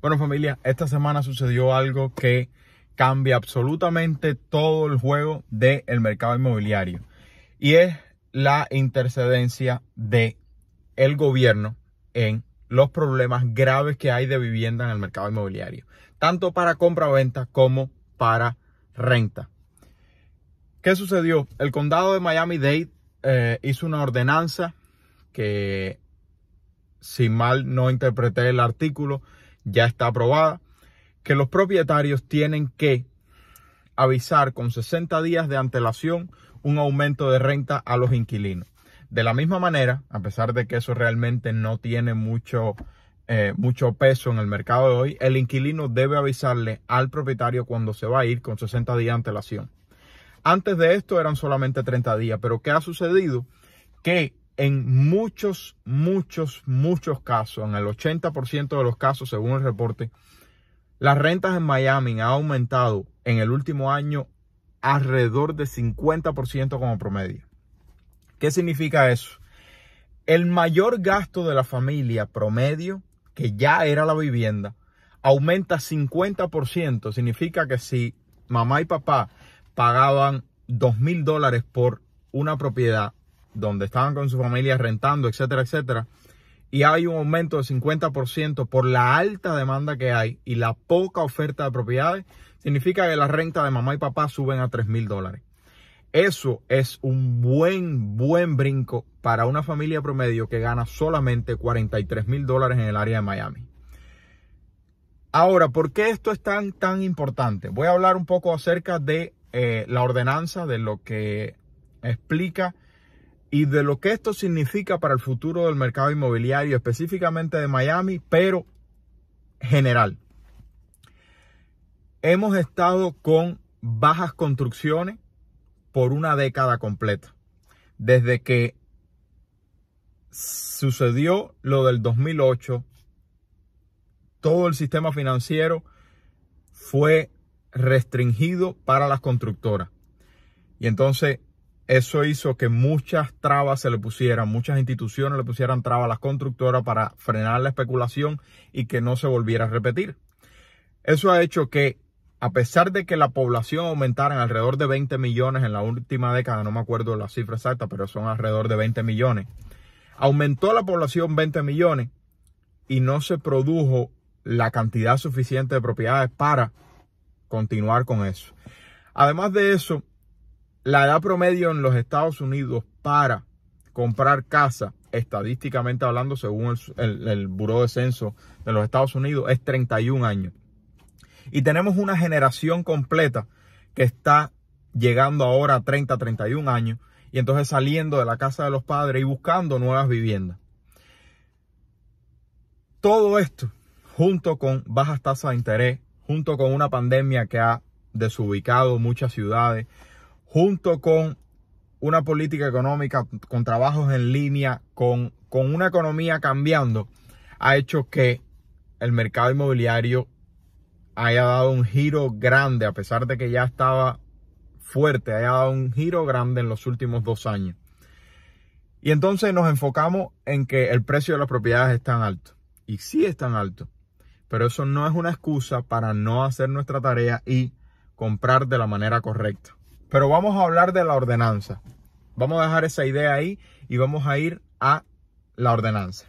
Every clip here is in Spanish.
Bueno familia, esta semana sucedió algo que cambia absolutamente todo el juego del mercado inmobiliario y es la intercedencia de el gobierno en los problemas graves que hay de vivienda en el mercado inmobiliario, tanto para compra-venta como para renta. ¿Qué sucedió? El condado de Miami-Dade eh, hizo una ordenanza que, si mal no interpreté el artículo, ya está aprobada, que los propietarios tienen que avisar con 60 días de antelación un aumento de renta a los inquilinos. De la misma manera, a pesar de que eso realmente no tiene mucho, eh, mucho peso en el mercado de hoy, el inquilino debe avisarle al propietario cuando se va a ir con 60 días de antelación. Antes de esto eran solamente 30 días, pero ¿qué ha sucedido? Que en muchos, muchos, muchos casos, en el 80% de los casos, según el reporte, las rentas en Miami han aumentado en el último año alrededor de 50% como promedio. ¿Qué significa eso? El mayor gasto de la familia promedio, que ya era la vivienda, aumenta 50%. Significa que si mamá y papá pagaban 2 mil dólares por una propiedad, donde estaban con su familia rentando, etcétera, etcétera. Y hay un aumento de 50% por la alta demanda que hay y la poca oferta de propiedades. Significa que la renta de mamá y papá suben a 3 mil dólares. Eso es un buen, buen brinco para una familia promedio que gana solamente 43 mil dólares en el área de Miami. Ahora, ¿por qué esto es tan, tan importante? Voy a hablar un poco acerca de eh, la ordenanza, de lo que explica y de lo que esto significa para el futuro del mercado inmobiliario, específicamente de Miami, pero general. Hemos estado con bajas construcciones por una década completa. Desde que sucedió lo del 2008, todo el sistema financiero fue restringido para las constructoras. Y entonces eso hizo que muchas trabas se le pusieran, muchas instituciones le pusieran trabas a las constructoras para frenar la especulación y que no se volviera a repetir. Eso ha hecho que, a pesar de que la población aumentara en alrededor de 20 millones en la última década, no me acuerdo la cifra exacta, pero son alrededor de 20 millones, aumentó la población 20 millones y no se produjo la cantidad suficiente de propiedades para continuar con eso. Además de eso, la edad promedio en los Estados Unidos para comprar casa, estadísticamente hablando, según el, el, Buró de Censo de los Estados Unidos, es 31 años. Y tenemos una generación completa que está llegando ahora a 30, 31 años y entonces saliendo de la casa de los padres y buscando nuevas viviendas. Todo esto, junto con bajas tasas de interés, junto con una pandemia que ha desubicado muchas ciudades, junto con una política económica, con trabajos en línea, con, una economía cambiando, ha hecho que el mercado inmobiliario haya dado un giro grande, a pesar de que ya estaba fuerte, haya dado un giro grande en los últimos dos años. Y entonces nos enfocamos en que el precio de las propiedades es tan alto. Y sí es tan alto. Pero eso no es una excusa para no hacer nuestra tarea y comprar de la manera correcta. Pero vamos a hablar de la ordenanza. Vamos a dejar esa idea ahí y vamos a ir a la ordenanza.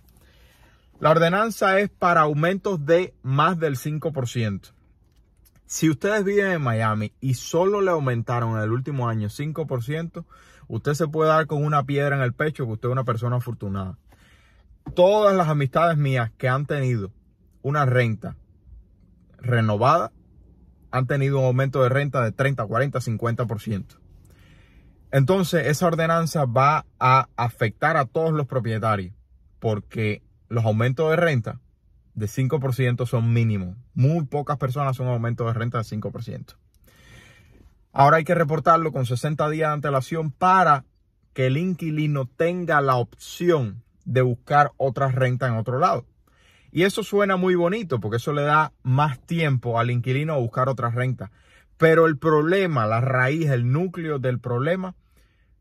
La ordenanza es para aumentos de más del 5%. Si ustedes viven en Miami y solo le aumentaron en el último año 5%, usted se puede dar con una piedra en el pecho que usted es una persona afortunada. Todas las amistades mías que han tenido una renta renovada han tenido un aumento de renta de 30, 40, 50%. Entonces, esa ordenanza va a afectar a todos los propietarios porque los aumentos de renta de 5% son mínimos. Muy pocas personas son aumentos de renta de 5%. Ahora hay que reportarlo con 60 días de antelación para que el inquilino tenga la opción de buscar otra renta en otro lado. Y eso suena muy bonito porque eso le da más tiempo al inquilino a buscar otra renta. Pero el problema, la raíz, el núcleo del problema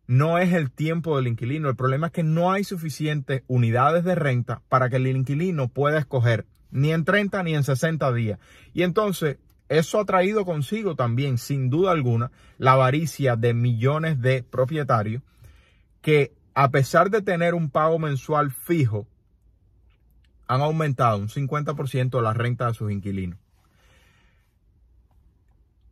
no es el tiempo del inquilino. El problema es que no hay suficientes unidades de renta para que el inquilino pueda escoger ni en 30 ni en 60 días. Y entonces eso ha traído consigo también, sin duda alguna, la avaricia de millones de propietarios que a pesar de tener un pago mensual fijo, han aumentado un 50% la renta de sus inquilinos.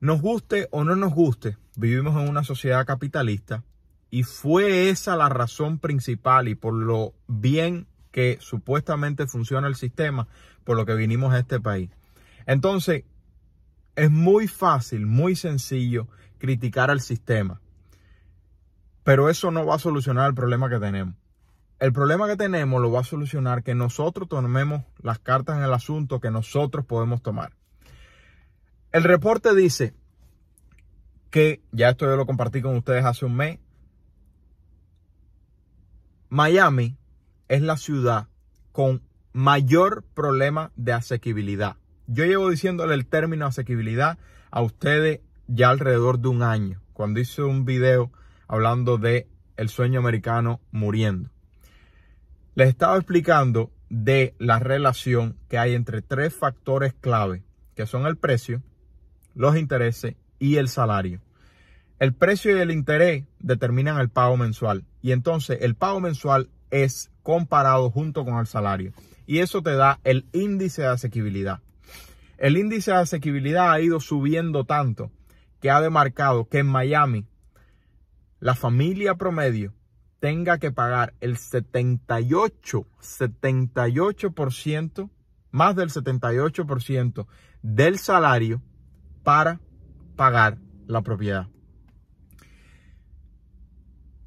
Nos guste o no nos guste, vivimos en una sociedad capitalista y fue esa la razón principal y por lo bien que supuestamente funciona el sistema, por lo que vinimos a este país. Entonces, es muy fácil, muy sencillo criticar al sistema, pero eso no va a solucionar el problema que tenemos el problema que tenemos lo va a solucionar que nosotros tomemos las cartas en el asunto que nosotros podemos tomar. El reporte dice que, ya esto yo lo compartí con ustedes hace un mes, Miami es la ciudad con mayor problema de asequibilidad. Yo llevo diciéndole el término asequibilidad a ustedes ya alrededor de un año, cuando hice un video hablando de el sueño americano muriendo. Les estaba explicando de la relación que hay entre tres factores clave, que son el precio, los intereses y el salario. El precio y el interés determinan el pago mensual y entonces el pago mensual es comparado junto con el salario y eso te da el índice de asequibilidad. El índice de asequibilidad ha ido subiendo tanto que ha demarcado que en Miami la familia promedio tenga que pagar el 78, 78%, más del 78% del salario para pagar la propiedad.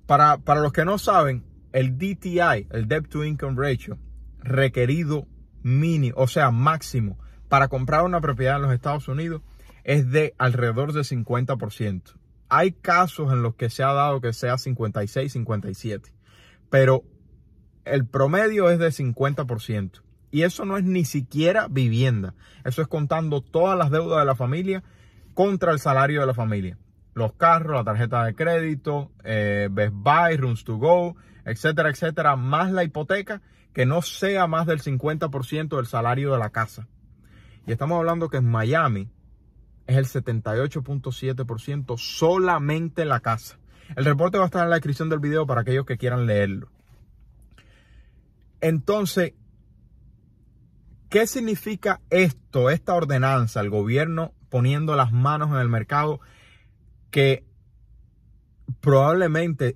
Para, para los que no saben, el DTI, el Debt to Income Ratio, requerido mínimo, o sea, máximo, para comprar una propiedad en los Estados Unidos es de alrededor de 50%. Hay casos en los que se ha dado que sea 56, 57, pero el promedio es de 50%. Y eso no es ni siquiera vivienda. Eso es contando todas las deudas de la familia contra el salario de la familia. Los carros, la tarjeta de crédito, eh, Best Buy, Rooms to Go, etcétera, etcétera, más la hipoteca que no sea más del 50% del salario de la casa. Y estamos hablando que en Miami es el 78.7% solamente la casa. El reporte va a estar en la descripción del video para aquellos que quieran leerlo. Entonces, ¿qué significa esto, esta ordenanza, el gobierno poniendo las manos en el mercado que probablemente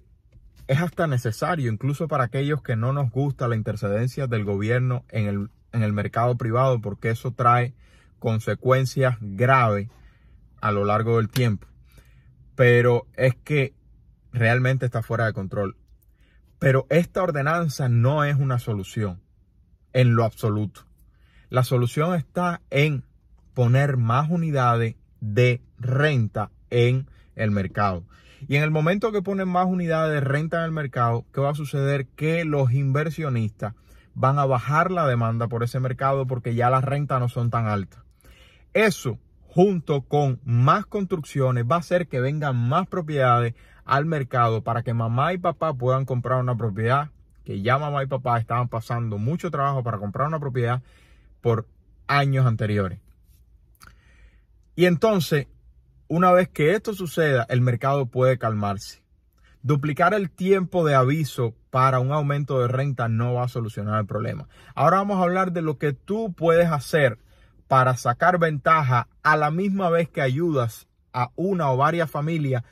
es hasta necesario, incluso para aquellos que no nos gusta la intercedencia del gobierno en el, mercado privado, porque eso trae consecuencias graves a lo largo del tiempo. Pero es que realmente está fuera de control. Pero esta ordenanza no es una solución en lo absoluto. La solución está en poner más unidades de renta en el mercado. Y en el momento que ponen más unidades de renta en el mercado, ¿qué va a suceder? Que los inversionistas van a bajar la demanda por ese mercado porque ya las rentas no son tan altas. Eso junto con más construcciones, va a hacer que vengan más propiedades al mercado para que mamá y papá puedan comprar una propiedad, que ya mamá y papá estaban pasando mucho trabajo para comprar una propiedad por años anteriores. Y entonces, una vez que esto suceda, el mercado puede calmarse. Duplicar el tiempo de aviso para un aumento de renta no va a solucionar el problema. Ahora vamos a hablar de lo que tú puedes hacer para sacar ventaja a la misma vez que ayudas a una o varias familias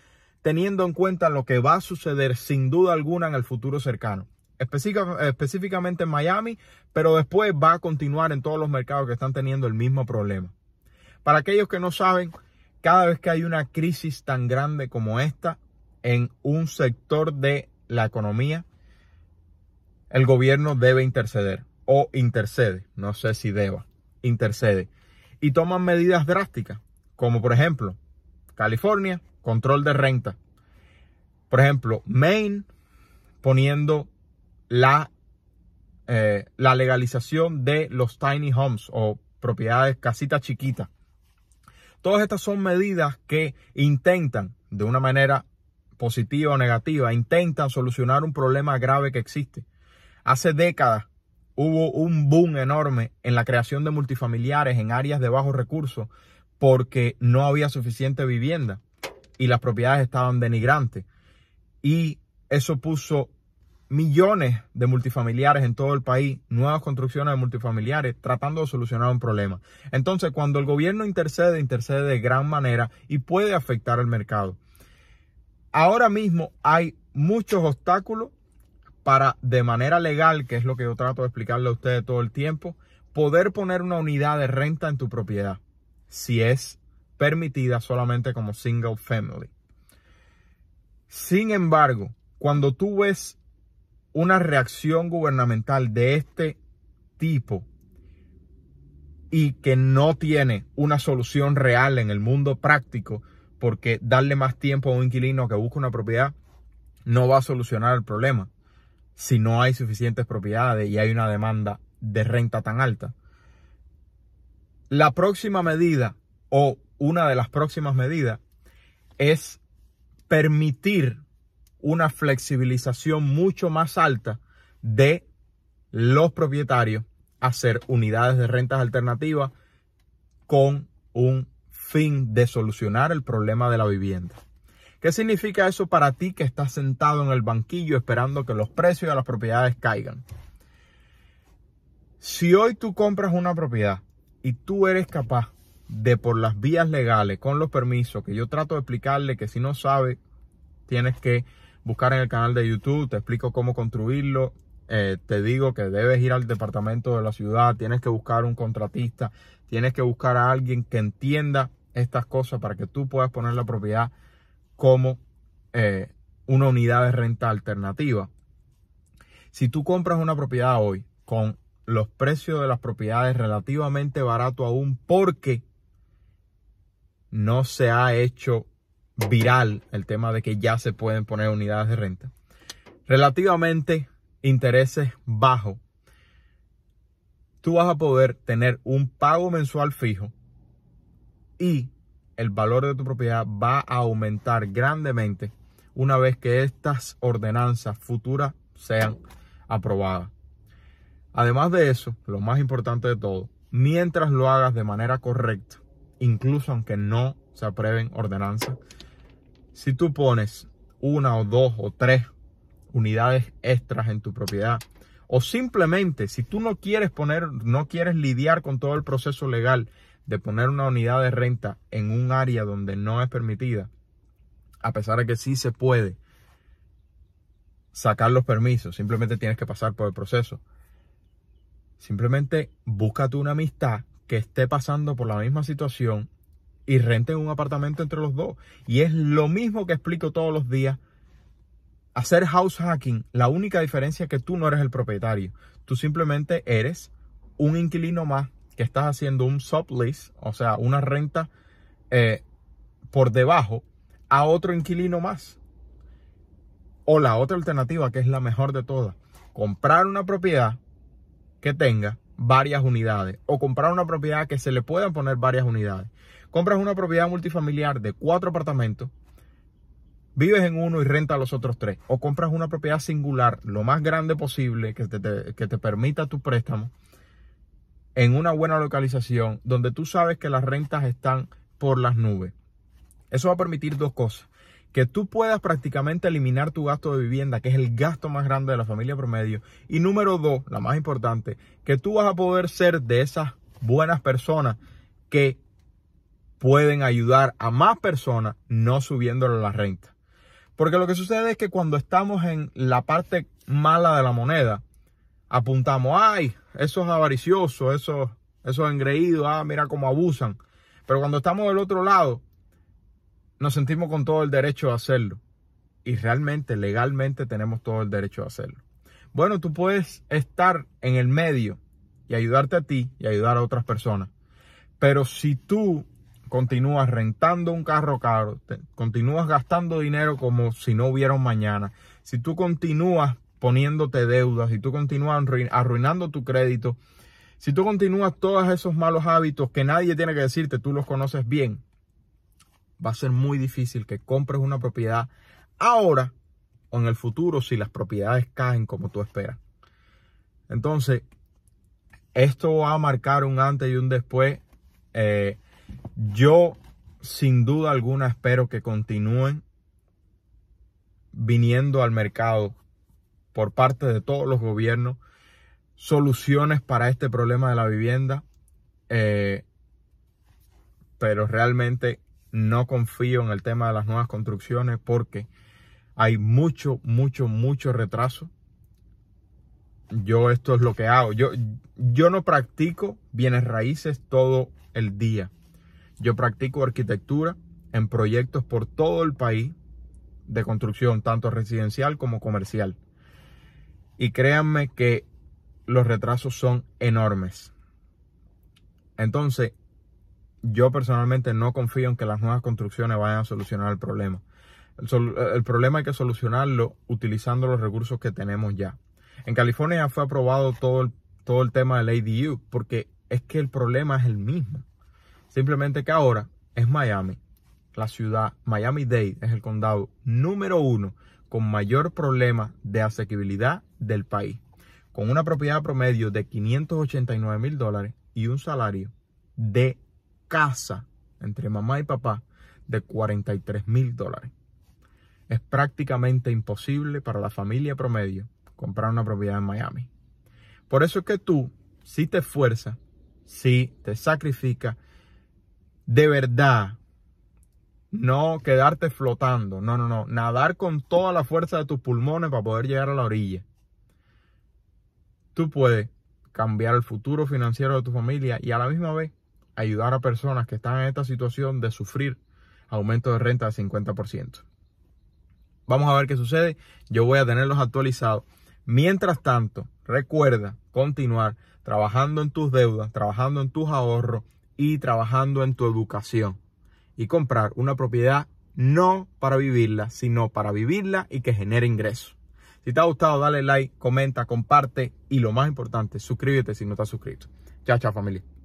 teniendo en cuenta lo que va a suceder sin duda alguna en el futuro cercano. específicamente en Miami, pero después va a continuar en todos los mercados que están teniendo el mismo problema. Para aquellos que no saben, cada vez que hay una crisis tan grande como esta en un sector de la economía, el gobierno debe interceder o intercede, no sé si deba intercede y toman medidas drásticas, como por ejemplo California, control de renta. Por ejemplo, Maine poniendo la, eh, la legalización de los tiny homes o propiedades casitas chiquitas. Todas estas son medidas que intentan, de una manera positiva o negativa, intentan solucionar un problema grave que existe. Hace décadas hubo un boom enorme en la creación de multifamiliares en áreas de bajos recursos porque no había suficiente vivienda y las propiedades estaban denigrantes. Y eso puso millones de multifamiliares en todo el país, nuevas construcciones de multifamiliares, tratando de solucionar un problema. Entonces, cuando el gobierno intercede, intercede de gran manera y puede afectar al mercado. Ahora mismo hay muchos obstáculos para de manera legal, que es lo que yo trato de explicarle a ustedes todo el tiempo, poder poner una unidad de renta en tu propiedad, si es permitida solamente como single family. Sin embargo, cuando tú ves una reacción gubernamental de este tipo y que no tiene una solución real en el mundo práctico, porque darle más tiempo a un inquilino que busca una propiedad no va a solucionar el problema si no hay suficientes propiedades y hay una demanda de renta tan alta. La próxima medida o una de las próximas medidas es permitir una flexibilización mucho más alta de los propietarios hacer unidades de rentas alternativas con un fin de solucionar el problema de la vivienda. ¿Qué significa eso para ti que estás sentado en el banquillo esperando que los precios de las propiedades caigan? Si hoy tú compras una propiedad y tú eres capaz de por las vías legales, con los permisos, que yo trato de explicarle que si no sabe, tienes que buscar en el canal de YouTube, te explico cómo construirlo, eh, te digo que debes ir al departamento de la ciudad, tienes que buscar un contratista, tienes que buscar a alguien que entienda estas cosas para que tú puedas poner la propiedad como eh, una unidad de renta alternativa. Si tú compras una propiedad hoy con los precios de las propiedades relativamente barato aún porque no se ha hecho viral el tema de que ya se pueden poner unidades de renta. Relativamente intereses bajos. Tú vas a poder tener un pago mensual fijo y el valor de tu propiedad va a aumentar grandemente una vez que estas ordenanzas futuras sean aprobadas. Además de eso, lo más importante de todo, mientras lo hagas de manera correcta, incluso aunque no se aprueben ordenanzas, si tú pones una o dos o tres unidades extras en tu propiedad, o simplemente si tú no quieres poner, no quieres lidiar con todo el proceso legal de poner una unidad de renta en un área donde no es permitida, a pesar de que sí se puede sacar los permisos, simplemente tienes que pasar por el proceso. Simplemente búscate una amistad que esté pasando por la misma situación y renten un apartamento entre los dos. Y es lo mismo que explico todos los días. Hacer house hacking, la única diferencia es que tú no eres el propietario, tú simplemente eres un inquilino más estás haciendo un sublease, o sea, una renta eh, por debajo a otro inquilino más. O la otra alternativa, que es la mejor de todas, comprar una propiedad que tenga varias unidades o comprar una propiedad que se le puedan poner varias unidades. Compras una propiedad multifamiliar de cuatro apartamentos, vives en uno y renta los otros tres. O compras una propiedad singular, lo más grande posible, que que te permita tu préstamo en una buena localización, donde tú sabes que las rentas están por las nubes. Eso va a permitir dos cosas. Que tú puedas prácticamente eliminar tu gasto de vivienda, que es el gasto más grande de la familia promedio. Y número dos, la más importante, que tú vas a poder ser de esas buenas personas que pueden ayudar a más personas no subiéndole la renta. Porque lo que sucede es que cuando estamos en la parte mala de la moneda, apuntamos, ay, eso es avaricioso, eso, eso engreído, ah, mira cómo abusan. Pero cuando estamos del otro lado, nos sentimos con todo el derecho de hacerlo. Y realmente, legalmente, tenemos todo el derecho a hacerlo. Bueno, tú puedes estar en el medio y ayudarte a ti y ayudar a otras personas. Pero si tú continúas rentando un carro caro, continúas gastando dinero como si no hubiera mañana, si tú continúas poniéndote deudas, si tú continúas arruinando tu crédito, si tú continúas todos esos malos hábitos que nadie tiene que decirte, tú los conoces bien, va a ser muy difícil que compres una propiedad ahora o en el futuro si las propiedades caen como tú esperas. Entonces, esto va a marcar un antes y un después. Eh, yo, sin duda alguna, espero que continúen viniendo al mercado por parte de todos los gobiernos soluciones para este problema de la vivienda, eh, pero realmente no confío en el tema de las nuevas construcciones porque hay mucho, mucho, mucho retraso. Yo esto es lo que hago. Yo, yo no practico bienes raíces todo el día. Yo practico arquitectura en proyectos por todo el país de construcción, tanto residencial como comercial. Y créanme que los retrasos son enormes. Entonces, yo personalmente no confío en que las nuevas construcciones vayan a solucionar el problema. El, problema hay que solucionarlo utilizando los recursos que tenemos ya. En California fue aprobado todo el, todo el tema del ADU, porque es que el problema es el mismo. Simplemente que ahora es Miami, la ciudad, Miami Dade es el condado número uno con mayor problema de asequibilidad del país, con una propiedad promedio de 589 mil dólares y un salario de casa entre mamá y papá de 43 mil dólares. Es prácticamente imposible para la familia promedio comprar una propiedad en Miami. Por eso es que tú, si te esfuerzas, si te sacrificas, de verdad, no quedarte flotando, no, no, no, nadar con toda la fuerza de tus pulmones para poder llegar a la orilla tú puedes cambiar el futuro financiero de tu familia y a la misma vez ayudar a personas que están en esta situación de sufrir aumento de renta del 50%. Vamos a ver qué sucede. Yo voy a tenerlos actualizados. Mientras tanto, recuerda continuar trabajando en tus deudas, trabajando en tus ahorros y trabajando en tu educación. Y comprar una propiedad no para vivirla, sino para vivirla y que genere ingresos. Si te ha gustado, dale like, comenta, comparte y lo más importante, suscríbete si no has suscrito. Chao, chao familia.